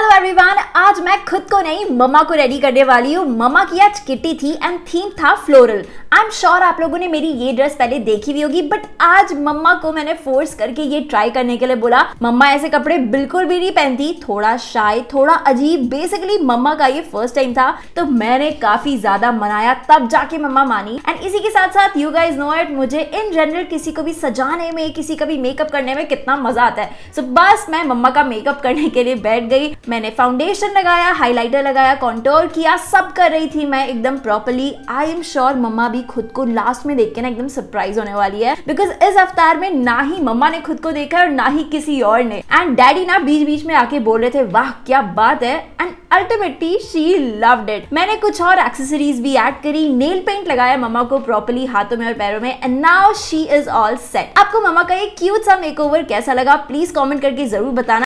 hello everyone आज मैं खुद को नहीं मम्मा को रेडी करने वाली हूँ मम्मा की आज किटी थी एंड थीम था फ्लोरल आई एम श्योर आप लोगों ने मेरी ये ड्रेस पहले देखी हुई होगी बट आज मम्मा को मैंने फोर्स करके ये ट्राई करने के लिए बोला मम्मा ऐसे कपड़े बिल्कुल भी नहीं पहनती थोड़ा शाय थोड़ा अजीब बेसिकली मम्मा का ये फर्स्ट टाइम था तो मैंने काफी ज्यादा मनाया तब जाके मम्मा मानी एंड इसी के साथ साथ यू गाइज नो इट मुझे इन जनरल किसी को भी सजाने में किसी का भी मेकअप करने में कितना मजा आता है सो so, बस मैं मम्मा का मेकअप करने के लिए बैठ गई मैंने फाउंडेशन लगाया हाइलाइटर लगाया कॉन्टोर किया सब कर रही थी मैं एकदम प्रॉपरली आई एम श्योर मम्मा भी खुद को लास्ट में देख के ना एकदम सरप्राइज होने वाली है बिकॉज इस अवतार में ना ही मम्मा ने खुद को देखा और ना ही किसी और ने एंड डैडी ना बीच बीच में आके बोल रहे थे वाह क्या बात है and ultimately she loved it मैंने कुछ और एक्सेसरीज भी ऐड करी नेल पेंट लगाया मम्मा को प्रॉपरली हाथों में और पैरों में and now she is all set आपको मम्मा का ये क्यूट सा मेकओवर कैसा लगा प्लीज कमेंट करके जरूर बताना